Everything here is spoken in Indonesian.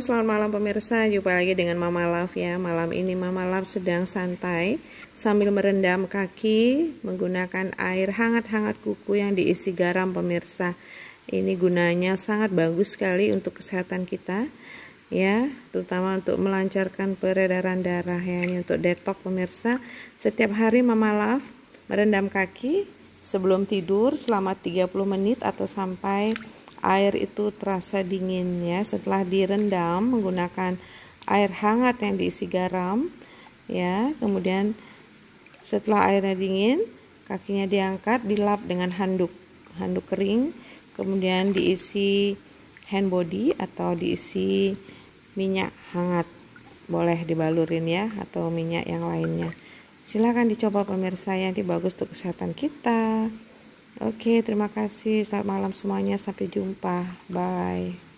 selamat malam pemirsa. Jumpa lagi dengan Mama Love ya. Malam ini Mama Love sedang santai sambil merendam kaki menggunakan air hangat-hangat kuku yang diisi garam pemirsa. Ini gunanya sangat bagus sekali untuk kesehatan kita ya, terutama untuk melancarkan peredaran darah ya. Ini untuk detok, pemirsa. Setiap hari Mama Love merendam kaki sebelum tidur selama 30 menit atau sampai air itu terasa dingin ya setelah direndam menggunakan air hangat yang diisi garam ya kemudian setelah airnya dingin kakinya diangkat dilap dengan handuk handuk kering kemudian diisi hand body atau diisi minyak hangat boleh dibalurin ya atau minyak yang lainnya silahkan dicoba pemirsa yang bagus untuk kesehatan kita Oke, terima kasih. Selamat malam semuanya. Sampai jumpa. Bye.